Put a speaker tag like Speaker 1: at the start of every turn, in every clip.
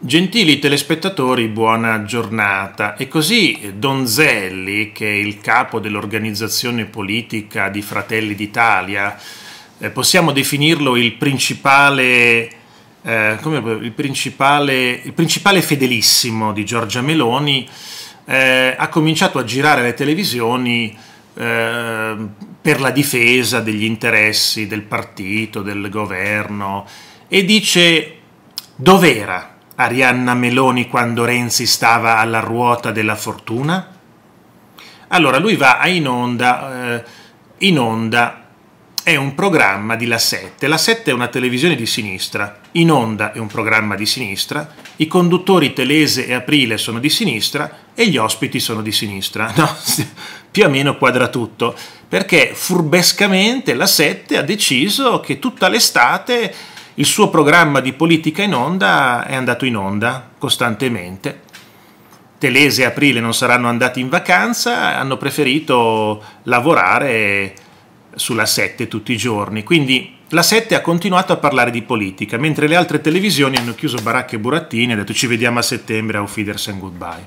Speaker 1: Gentili telespettatori, buona giornata. E così Donzelli, che è il capo dell'organizzazione politica di Fratelli d'Italia, eh, possiamo definirlo il principale, eh, come, il, principale, il principale fedelissimo di Giorgia Meloni, eh, ha cominciato a girare le televisioni eh, per la difesa degli interessi del partito, del governo e dice dov'era Arianna Meloni quando Renzi stava alla ruota della fortuna? Allora lui va in onda, eh, in onda è un programma di La 7, La 7 è una televisione di sinistra, in onda è un programma di sinistra, i conduttori Telese e Aprile sono di sinistra e gli ospiti sono di sinistra, no? più o meno quadra tutto, perché furbescamente La 7 ha deciso che tutta l'estate il suo programma di politica in onda è andato in onda costantemente. Telese e Aprile non saranno andati in vacanza, hanno preferito lavorare sulla 7 tutti i giorni. Quindi la 7 ha continuato a parlare di politica, mentre le altre televisioni hanno chiuso baracche e burattini e hanno detto ci vediamo a settembre, auf and goodbye.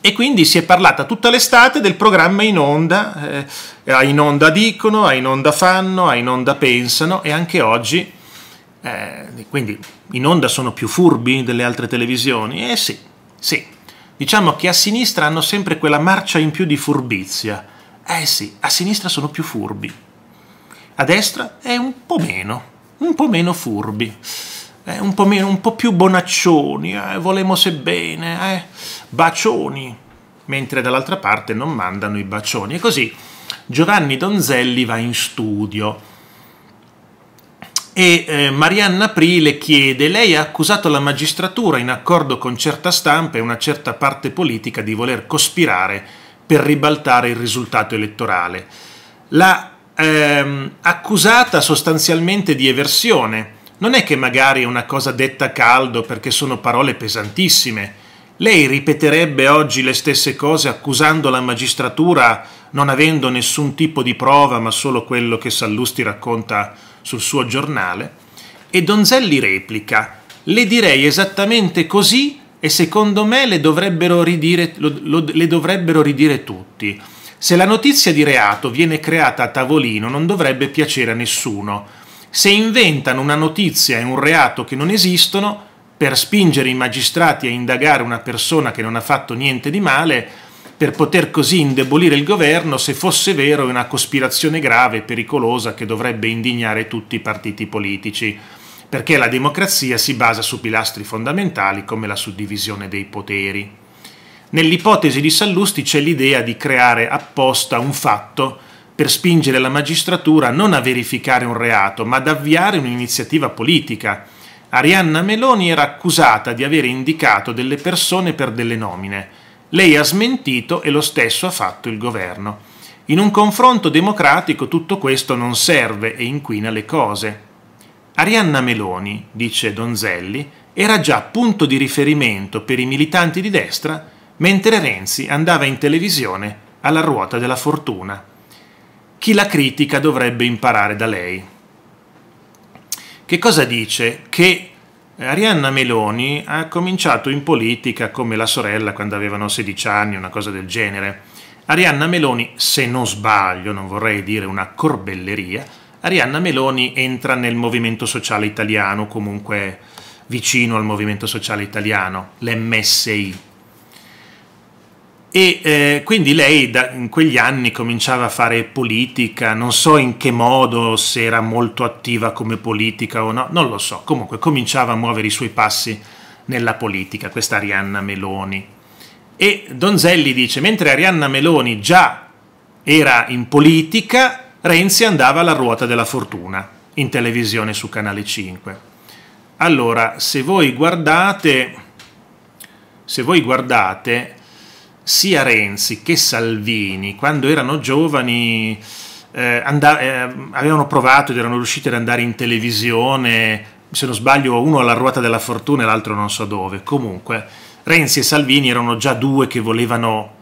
Speaker 1: E quindi si è parlata tutta l'estate del programma in onda, eh, a in onda dicono, a in onda fanno, a in onda pensano e anche oggi eh, quindi in onda sono più furbi delle altre televisioni? Eh sì, sì. Diciamo che a sinistra hanno sempre quella marcia in più di furbizia. Eh sì, a sinistra sono più furbi. A destra è un po' meno, un po' meno furbi. Eh, un, po meno, un po' più bonaccioni, eh, volemo sebbene, eh, bacioni. Mentre dall'altra parte non mandano i bacioni. E così Giovanni Donzelli va in studio e eh, Marianna le chiede, lei ha accusato la magistratura in accordo con certa stampa e una certa parte politica di voler cospirare per ribaltare il risultato elettorale. L'ha ehm, accusata sostanzialmente di eversione, non è che magari è una cosa detta a caldo perché sono parole pesantissime. Lei ripeterebbe oggi le stesse cose accusando la magistratura non avendo nessun tipo di prova ma solo quello che Sallusti racconta sul suo giornale e Donzelli replica le direi esattamente così e secondo me le dovrebbero ridire, lo, lo, le dovrebbero ridire tutti. Se la notizia di reato viene creata a tavolino non dovrebbe piacere a nessuno. Se inventano una notizia e un reato che non esistono, per spingere i magistrati a indagare una persona che non ha fatto niente di male, per poter così indebolire il governo, se fosse vero è una cospirazione grave e pericolosa che dovrebbe indignare tutti i partiti politici, perché la democrazia si basa su pilastri fondamentali come la suddivisione dei poteri. Nell'ipotesi di Sallusti c'è l'idea di creare apposta un fatto per spingere la magistratura non a verificare un reato, ma ad avviare un'iniziativa politica. Arianna Meloni era accusata di aver indicato delle persone per delle nomine, lei ha smentito e lo stesso ha fatto il governo. In un confronto democratico tutto questo non serve e inquina le cose. Arianna Meloni, dice Donzelli, era già punto di riferimento per i militanti di destra mentre Renzi andava in televisione alla ruota della fortuna. Chi la critica dovrebbe imparare da lei. Che cosa dice? Che Arianna Meloni ha cominciato in politica come la sorella quando avevano 16 anni, una cosa del genere. Arianna Meloni, se non sbaglio, non vorrei dire una corbelleria, Arianna Meloni entra nel movimento sociale italiano, comunque vicino al movimento sociale italiano, l'MSI, e eh, quindi lei da, in quegli anni cominciava a fare politica, non so in che modo, se era molto attiva come politica o no, non lo so, comunque cominciava a muovere i suoi passi nella politica, questa Arianna Meloni. E Donzelli dice, mentre Arianna Meloni già era in politica, Renzi andava alla ruota della fortuna in televisione su Canale 5. Allora, se voi guardate, se voi guardate sia Renzi che Salvini, quando erano giovani, eh, andava, eh, avevano provato ed erano riusciti ad andare in televisione, se non sbaglio, uno alla ruota della fortuna e l'altro non so dove. Comunque, Renzi e Salvini erano già due che volevano,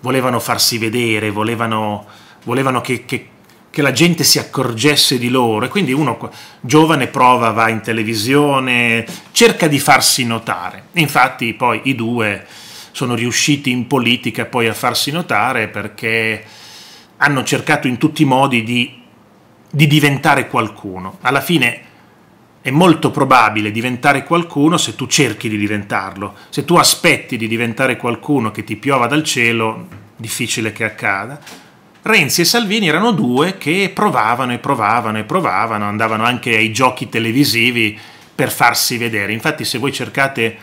Speaker 1: volevano farsi vedere, volevano, volevano che, che che la gente si accorgesse di loro e quindi uno giovane prova, va in televisione, cerca di farsi notare. Infatti poi i due sono riusciti in politica poi a farsi notare perché hanno cercato in tutti i modi di, di diventare qualcuno. Alla fine è molto probabile diventare qualcuno se tu cerchi di diventarlo. Se tu aspetti di diventare qualcuno che ti piova dal cielo, difficile che accada. Renzi e Salvini erano due che provavano e provavano e provavano, andavano anche ai giochi televisivi per farsi vedere. Infatti se voi cercate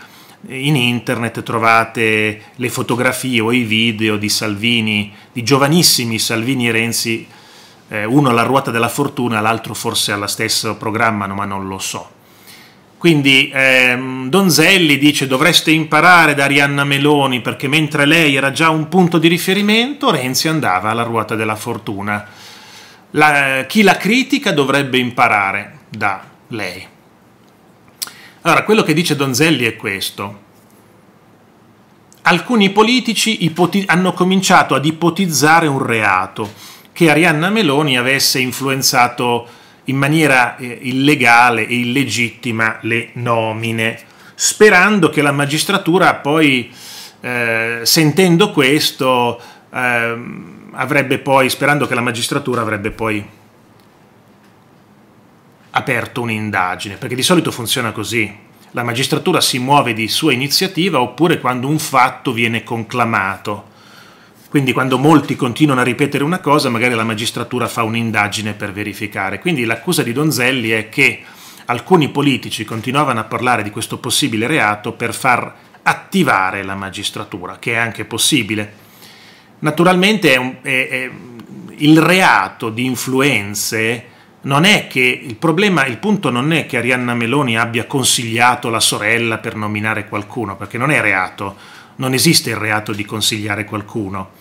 Speaker 1: in internet trovate le fotografie o i video di Salvini, di giovanissimi Salvini e Renzi, eh, uno alla ruota della fortuna, l'altro forse allo stesso programma, ma non lo so. Quindi ehm, Donzelli dice dovreste imparare da Arianna Meloni perché mentre lei era già un punto di riferimento, Renzi andava alla ruota della fortuna. La, chi la critica dovrebbe imparare da lei. Allora, quello che dice Donzelli è questo. Alcuni politici hanno cominciato ad ipotizzare un reato, che Arianna Meloni avesse influenzato in maniera eh, illegale e illegittima le nomine, sperando che la magistratura poi, eh, sentendo questo, eh, avrebbe poi, sperando che la magistratura avrebbe poi aperto un'indagine, perché di solito funziona così. La magistratura si muove di sua iniziativa oppure quando un fatto viene conclamato. Quindi quando molti continuano a ripetere una cosa, magari la magistratura fa un'indagine per verificare. Quindi l'accusa di Donzelli è che alcuni politici continuavano a parlare di questo possibile reato per far attivare la magistratura, che è anche possibile. Naturalmente è un, è, è, il reato di influenze non è che il problema, il punto non è che Arianna Meloni abbia consigliato la sorella per nominare qualcuno, perché non è reato, non esiste il reato di consigliare qualcuno.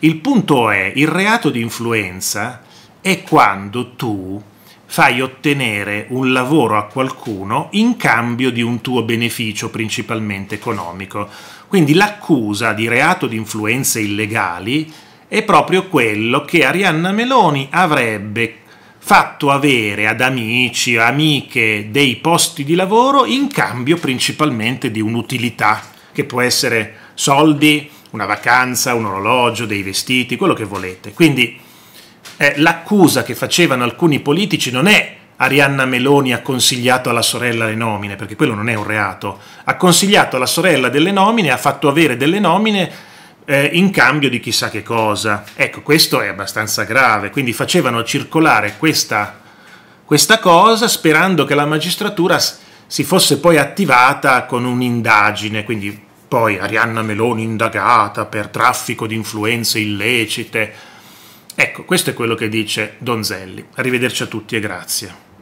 Speaker 1: Il punto è, il reato di influenza è quando tu fai ottenere un lavoro a qualcuno in cambio di un tuo beneficio principalmente economico. Quindi l'accusa di reato di influenze illegali è proprio quello che Arianna Meloni avrebbe fatto avere ad amici, o amiche dei posti di lavoro in cambio principalmente di un'utilità che può essere soldi, una vacanza, un orologio, dei vestiti, quello che volete. Quindi eh, l'accusa che facevano alcuni politici non è Arianna Meloni ha consigliato alla sorella le nomine, perché quello non è un reato, ha consigliato alla sorella delle nomine, ha fatto avere delle nomine eh, in cambio di chissà che cosa. Ecco, questo è abbastanza grave, quindi facevano circolare questa, questa cosa sperando che la magistratura si fosse poi attivata con un'indagine, quindi poi Arianna Meloni indagata per traffico di influenze illecite. Ecco, questo è quello che dice Donzelli. Arrivederci a tutti e grazie.